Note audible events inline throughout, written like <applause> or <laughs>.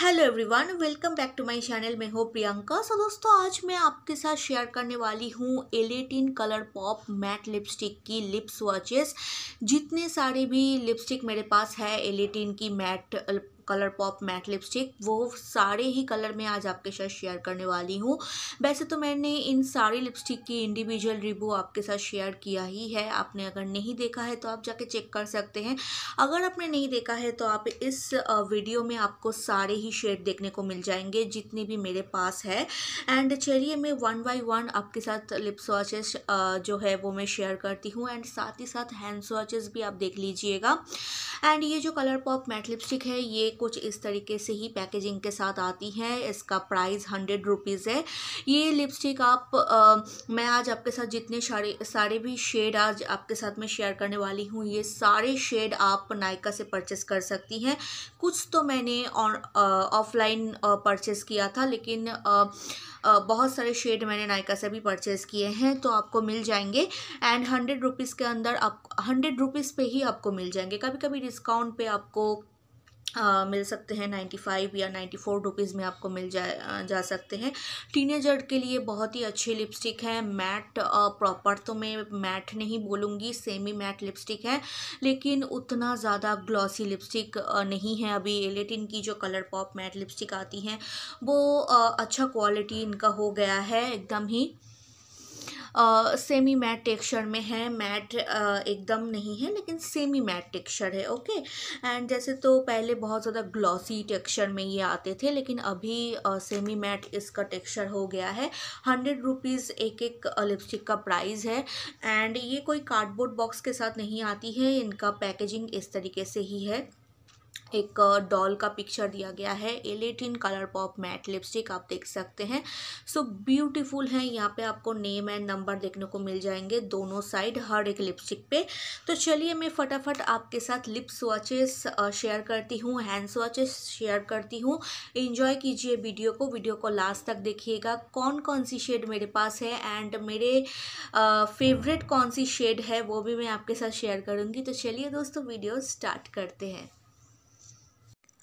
hello everyone welcome back to my channel मैं हूँ प्रियंका सो दोस्तों आज मैं आपके साथ शेयर करने वाली हूँ Elitin colour pop matte lipstick की लिप स्वाचेस जितने सारे भी लिपस्टिक मेरे पास है एलेटिन की matte colour pop matte lipstick वो सारे ही कलर में आज आपके साथ शेयर करने वाली हूँ वैसे तो मैंने इन सारी लिपस्टिक की इंडिविजुअल रिव्यू आपके साथ शेयर किया ही है आपने अगर नहीं देखा है तो आप जाके चेक कर सकते हैं अगर आपने नहीं देखा है तो आप इस वीडियो में आपको सारे ही शेड देखने को मिल जाएंगे जितने भी मेरे पास है एंड चलिए मैं वन बाई वन आपके साथ लिप स्वाचेस जो है वो मैं शेयर करती हूँ एंड साथ ही साथ हैंड स्वाचेस भी आप देख लीजिएगा एंड ये जो कलर पॉप मैट लिपस्टिक है ये कुछ इस तरीके से ही पैकेजिंग के साथ आती है इसका प्राइस हंड्रेड रुपीज़ है ये लिपस्टिक आप आ, मैं आज आपके साथ जितने सारे सारे भी शेड आज आपके साथ मैं शेयर करने वाली हूँ ये सारे शेड आप नायका से परचेस कर सकती हैं कुछ तो मैंने ऑफलाइन परचेस किया था लेकिन आ, बहुत सारे शेड मैंने नायका से भी परचेज़ किए हैं तो आपको मिल जाएंगे एंड हंड्रेड रुपीज़ के अंदर आप हंड्रेड रुपीज़ पे ही आपको मिल जाएंगे कभी कभी डिस्काउंट पे आपको मिल सकते हैं नाइन्टी फ़ाइव या नाइन्टी फोर रुपीज़ में आपको मिल जा जा सकते हैं टीनेजर के लिए बहुत ही अच्छी लिपस्टिक हैं मैट प्रॉपर तो मैं मैट नहीं बोलूँगी सेमी मैट लिपस्टिक है लेकिन उतना ज़्यादा ग्लॉसी लिपस्टिक नहीं है अभी एलेटिन की जो कलर पॉप मैट लिपस्टिक आती हैं वो अच्छा क्वालिटी इनका हो गया है एकदम ही सेमी मैट टेक्सचर में है मैट एकदम नहीं है लेकिन सेमी मैट टेक्सचर है ओके एंड जैसे तो पहले बहुत ज़्यादा ग्लॉसी टेक्सचर में ये आते थे लेकिन अभी सेमी मैट इसका टेक्सचर हो गया है हंड्रेड रुपीज़ एक एक लिपस्टिक का प्राइस है एंड ये कोई कार्डबोर्ड बॉक्स के साथ नहीं आती है इनका पैकेजिंग इस तरीके से ही है एक डॉल का पिक्चर दिया गया है Elitin colour pop matte lipstick आप देख सकते हैं सो ब्यूटीफुल है यहाँ पे आपको नेम एंड नंबर देखने को मिल जाएंगे दोनों साइड हर एक लिपस्टिक पे तो चलिए मैं फटाफट आपके साथ लिप स्वाचेस शेयर करती हूँ हैंड स्वाचेस शेयर करती हूँ इन्जॉय कीजिए वीडियो को वीडियो को लास्ट तक देखिएगा कौन कौन सी शेड मेरे पास है एंड मेरे फेवरेट कौन सी शेड है वो भी मैं आपके साथ शेयर करूँगी तो चलिए दोस्तों वीडियो स्टार्ट करते हैं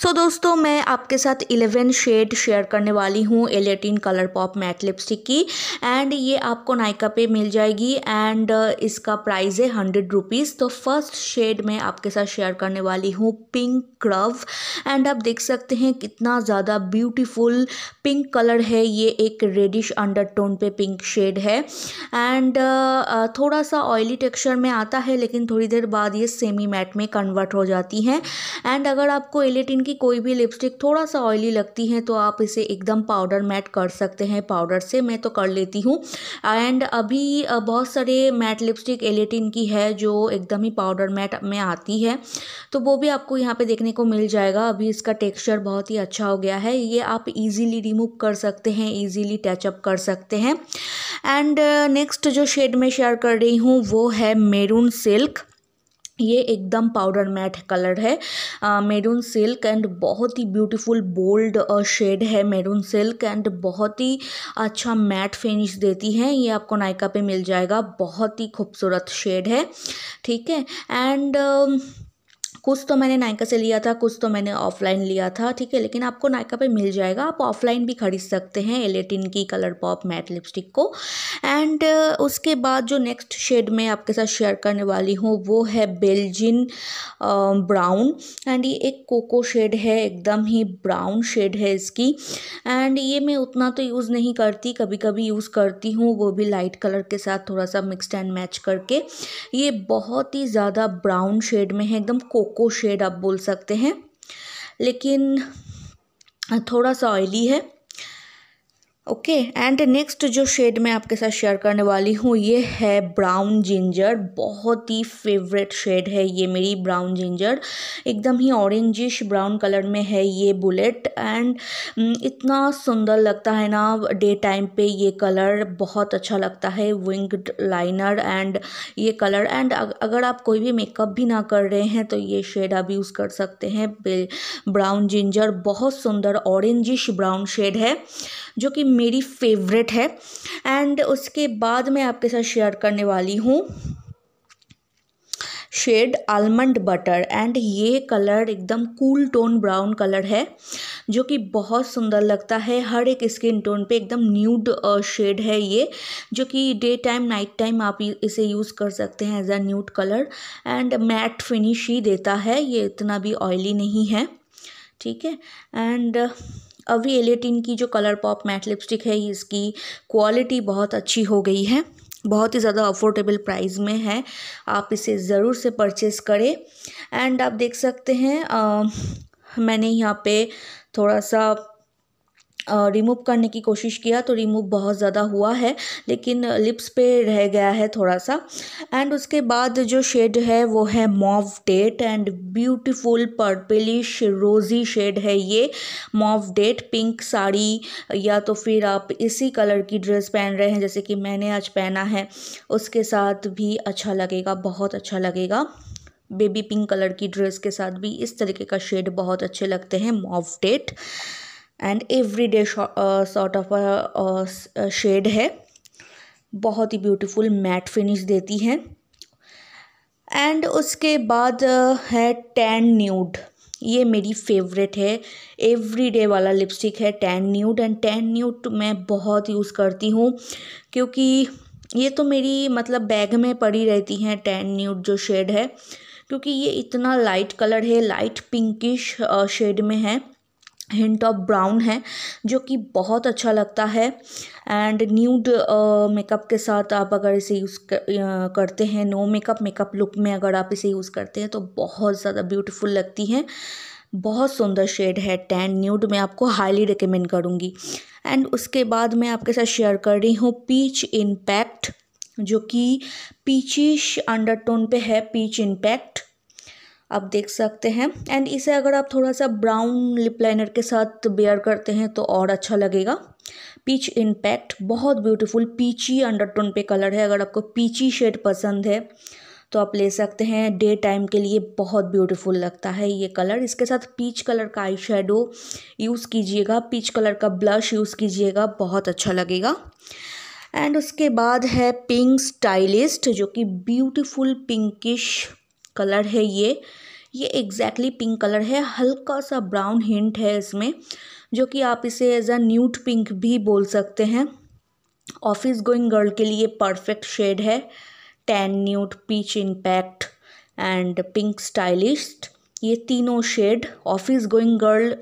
सो so, दोस्तों मैं आपके साथ 11 शेड शेयर करने वाली हूँ Elitin colour pop matte lipstick की एंड ये आपको नायका पे मिल जाएगी एंड uh, इसका प्राइस है हंड्रेड रुपीज़ तो फर्स्ट शेड मैं आपके साथ शेयर करने वाली हूँ पिंक क्रव एंड आप देख सकते हैं कितना ज़्यादा ब्यूटीफुल पिंक कलर है ये एक रेडिश टोन पे पिंक शेड है एंड थोड़ा सा ऑयली टेक्स्चर में आता है लेकिन थोड़ी देर बाद ये सेमी मैट में कन्वर्ट हो जाती हैं एंड अगर आपको एलेटिन की कोई भी लिपस्टिक थोड़ा सा ऑयली लगती है तो आप इसे एकदम पाउडर मैट कर सकते हैं पाउडर से मैं तो कर लेती हूँ एंड अभी बहुत सारे मैट लिपस्टिक एलेटिन की है जो एकदम ही पाउडर मैट में आती है तो वो भी आपको यहाँ पे देखने को मिल जाएगा अभी इसका टेक्सचर बहुत ही अच्छा हो गया है ये आप इजीली रिमूव कर सकते हैं इजीली टचअप कर सकते हैं एंड नेक्स्ट जो शेड में शेयर कर रही हूँ वो है मेरून सिल्क ये एकदम पाउडर मैट कलर है मेरून सिल्क एंड बहुत ही ब्यूटीफुल बोल्ड शेड है मेरून सिल्क एंड बहुत ही अच्छा मैट फिनिश देती है ये आपको नायका पे मिल जाएगा बहुत ही खूबसूरत शेड है ठीक है एंड uh, कुछ तो मैंने नायका से लिया था कुछ तो मैंने ऑफलाइन लिया था ठीक है लेकिन आपको नायका पे मिल जाएगा आप ऑफलाइन भी खरीद सकते हैं एलेटिन की कलर पॉप मैट लिपस्टिक को एंड उसके बाद जो नेक्स्ट शेड मैं आपके साथ शेयर करने वाली हूँ वो है बेल्जिन ब्राउन एंड ये एक कोको शेड है एकदम ही ब्राउन शेड है इसकी एंड ये मैं उतना तो यूज़ नहीं करती कभी कभी यूज़ करती हूँ वो भी लाइट कलर के साथ थोड़ा सा मिक्सड एंड मैच करके ये बहुत ही ज़्यादा ब्राउन शेड में है एकदम कोको कोको शेड आप बोल सकते हैं लेकिन थोड़ा सा ऑयली है ओके एंड नेक्स्ट जो शेड मैं आपके साथ शेयर करने वाली हूँ ये है ब्राउन जिंजर बहुत ही फेवरेट शेड है ये मेरी ब्राउन जिंजर एकदम ही ऑरेंजिश ब्राउन कलर में है ये बुलेट एंड mm, इतना सुंदर लगता है ना डे टाइम पे ये कलर बहुत अच्छा लगता है विंग्ड लाइनर एंड ये कलर एंड अगर आप कोई भी मेकअप भी ना कर रहे हैं तो ये शेड आप यूज़ कर सकते हैं ब्राउन जिंजर बहुत सुंदर ऑरेंजिश ब्राउन शेड है जो कि मेरी फेवरेट है एंड उसके बाद मैं आपके साथ शेयर करने वाली हूँ शेड आलमंड बटर एंड ये कलर एकदम कूल टोन ब्राउन कलर है जो कि बहुत सुंदर लगता है हर एक स्किन टोन पे एकदम न्यूड शेड है ये जो कि डे टाइम नाइट टाइम आप इसे यूज़ कर सकते हैं as a nude colour and matte finish ही देता है ये इतना भी ऑयली नहीं है ठीक है एंड अभी एलेटिन की जो कलर पॉप मैट लिपस्टिक है इसकी क्वालिटी बहुत अच्छी हो गई है बहुत ही ज़्यादा अफोर्डेबल प्राइस में है आप इसे ज़रूर से परचेस करें एंड आप देख सकते हैं आ, मैंने यहाँ पे थोड़ा सा रिमूव करने की कोशिश किया तो रिमूव बहुत ज़्यादा हुआ है लेकिन लिप्स पे रह गया है थोड़ा सा एंड उसके बाद जो शेड है वो है mauve date and beautiful purplish rosy shade है ये मॉव डेट पिंक साड़ी या तो फिर आप इसी कलर की ड्रेस पहन रहे हैं जैसे कि मैंने आज पहना है उसके साथ भी अच्छा लगेगा बहुत अच्छा लगेगा बेबी पिंक कलर की ड्रेस के साथ भी इस तरीके का शेड बहुत अच्छे लगते हैं mauve date and everyday sort of shade है बहुत ही ब्यूटीफुल मैट फिनिश देती है एंड उसके बाद है टैन न्यूड ये मेरी फेवरेट है एवरी डे वाला लिपस्टिक है tan nude and tan nude तो मैं बहुत यूज़ करती हूँ क्योंकि ये तो मेरी मतलब बैग में पड़ी रहती हैं टैन न्यूड जो शेड है क्योंकि ये इतना लाइट कलर है लाइट पिंकिश शेड में है हिंट ऑफ ब्राउन है जो कि बहुत अच्छा लगता है एंड न्यूड मेकअप के साथ आप अगर इसे यूज़ कर, करते हैं नो मेकअप मेकअप लुक में अगर आप इसे यूज़ करते हैं तो बहुत ज़्यादा ब्यूटीफुल लगती है बहुत सुंदर शेड है टैन न्यूड मैं आपको हाईली रिकमेंड करूँगी एंड उसके बाद मैं आपके साथ शेयर कर रही हूँ पीच इम्पैक्ट जो कि पीचिश अंडरटोन पे है पीच इम्पैक्ट आप देख सकते हैं एंड इसे अगर आप थोड़ा सा ब्राउन लिप लाइनर के साथ बेयर करते हैं तो और अच्छा लगेगा पीच इम्पैक्ट बहुत ब्यूटीफुल पीची अंडरटोन पे कलर है अगर आपको पीची शेड पसंद है तो आप ले सकते हैं डे टाइम के लिए बहुत ब्यूटीफुल लगता है ये कलर इसके साथ पीच कलर का आई शेडो यूज़ कीजिएगा पीच कलर का ब्लश यूज़ कीजिएगा बहुत अच्छा लगेगा एंड उसके बाद है पिंक स्टाइलिस्ट जो कि ब्यूटीफुल पिंकिश कलर है ये ये एग्जैक्टली पिंक कलर है हल्का सा ब्राउन हिंट है इसमें जो कि आप इसे एज अ न्यूट पिंक भी बोल सकते हैं ऑफिस गोइंग गर्ल के लिए परफेक्ट शेड है tan nude peach impact and pink stylist ये तीनों शेड ऑफिस गोइंग गर्ल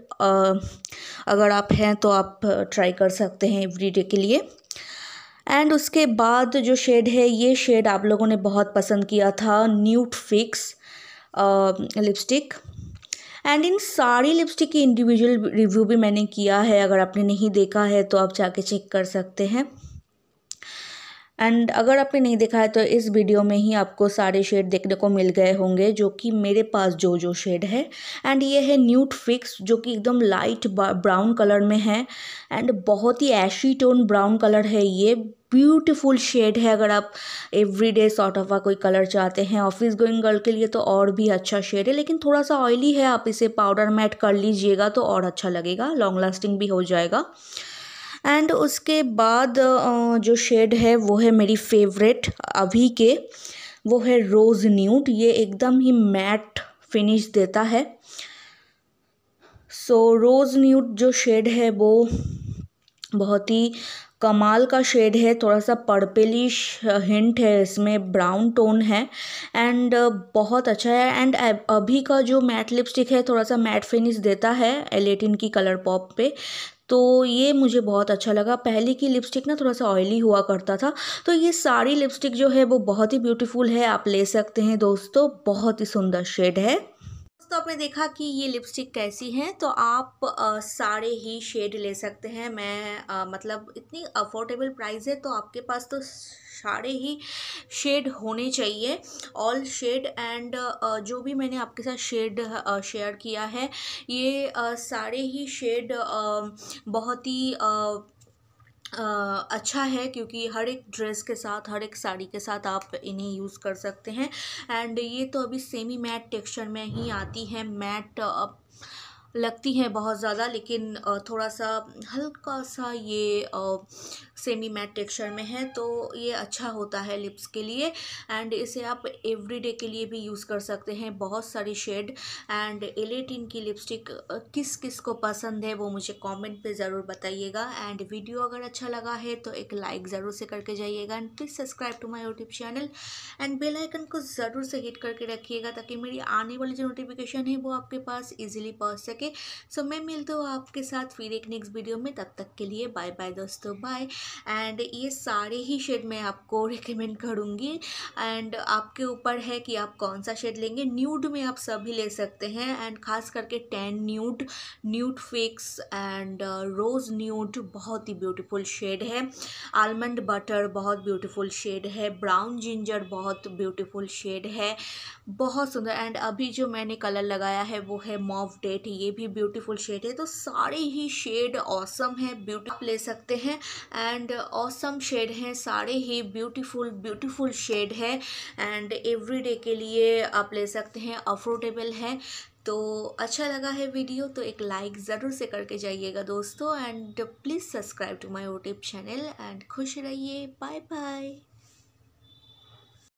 अगर आप हैं तो आप ट्राई कर सकते हैं एवरीडे के लिए एंड उसके बाद जो शेड है ये शेड आप लोगों ने बहुत पसंद किया था न्यूट फिक्स लिपस्टिक एंड इन सारी लिपस्टिक की इंडिविजुअल रिव्यू भी मैंने किया है अगर आपने नहीं देखा है तो आप जाके चेक कर सकते हैं एंड अगर आपने नहीं देखा है तो इस वीडियो में ही आपको सारे शेड देखने को मिल गए होंगे जो कि मेरे पास जो जो शेड है एंड ये है न्यूट फिक्स जो कि एकदम लाइट ब्राउन कलर में है एंड बहुत ही एशी टोन ब्राउन कलर है ये ब्यूटीफुल शेड है अगर आप एवरीडे सॉर्ट ऑफ कोई कलर चाहते हैं ऑफिस गोइंग गर्ल के लिए तो और भी अच्छा शेड है लेकिन थोड़ा सा ऑयली है आप इसे पाउडर मैट कर लीजिएगा तो और अच्छा लगेगा लॉन्ग लास्टिंग भी हो जाएगा एंड उसके बाद जो शेड है वो है मेरी फेवरेट अभी के वो है रोज़ न्यूट ये एकदम ही मैट फिनिश देता है सो रोज़ न्यूट जो शेड है वो बहुत ही कमाल का शेड है थोड़ा सा पर्पलिश हिंट है इसमें ब्राउन टोन है एंड बहुत अच्छा है एंड अभी का जो मैट लिपस्टिक है थोड़ा सा मैट फिनिश देता है एलेटिन की कलर पॉप पे तो ये मुझे बहुत अच्छा लगा पहले की लिपस्टिक ना थोड़ा सा ऑयली हुआ करता था तो ये सारी लिपस्टिक जो है वो बहुत ही ब्यूटीफुल है आप ले सकते हैं दोस्तों बहुत ही सुंदर शेड है दोस्तों आपने देखा कि ये लिपस्टिक कैसी हैं तो आप आ, सारे ही शेड ले सकते हैं मैं आ, मतलब इतनी अफोर्डेबल प्राइस है तो आपके पास तो सारे ही शेड होने चाहिए ऑल शेड एंड जो भी मैंने आपके साथ शेड शेयर किया है ये आ, सारे ही शेड बहुत ही अच्छा है क्योंकि हर एक ड्रेस के साथ हर एक साड़ी के साथ आप इन्हें यूज़ कर सकते हैं एंड ये तो अभी सेमी मैट टेक्सचर में ही आती है मैट लगती हैं बहुत ज़्यादा लेकिन थोड़ा सा हल्का सा ये सेमी मैट टेक्सचर में है तो ये अच्छा होता है लिप्स के लिए एंड इसे आप एवरीडे के लिए भी यूज़ कर सकते हैं बहुत सारी शेड एंड एलेटिन की लिपस्टिक किस किस को पसंद है वो मुझे कमेंट पे ज़रूर बताइएगा एंड वीडियो अगर अच्छा लगा है तो एक लाइक ज़रूर से करके जाइएगा and please subscribe to my YouTube channel and bell icon को ज़रूर से हिट करके रखिएगा ताकि मेरी आने वाली जो नोटिफिकेशन है वो आपके पास ईजिली पहुँच सके सके सो मैं मिलती हूँ आपके साथ फिर एक नेक्स्ट वीडियो में तब तक के लिए बाय बाय दोस्तों बाय एंड ये सारे ही शेड मैं आपको रिकमेंड <laughs> करूँगी एंड आपके ऊपर है कि आप कौन सा शेड लेंगे न्यूड में आप सभी ले सकते हैं एंड खास करके tan nude nude fix and rose nude बहुत ही ब्यूटीफुल शेड है आलमंड बटर बहुत ब्यूटीफुल शेड है ब्राउन जिंजर बहुत ब्यूटीफुल शेड है बहुत सुंदर एंड अभी जो मैंने कलर लगाया है वो है मॉफ डेट ये भी ब्यूटीफुल शेड है तो सारे ही शेड ऑसम है ब्यूटी ले सकते हैं एंड ऑसम शेड हैं सारे ही ब्यूटीफुल ब्यूटीफुल शेड है एंड एवरीडे के लिए आप ले सकते हैं अफोर्डेबल है तो अच्छा लगा है वीडियो तो एक लाइक ज़रूर से करके जाइएगा दोस्तों and please subscribe to my YouTube channel and खुश रहिए बाय बाय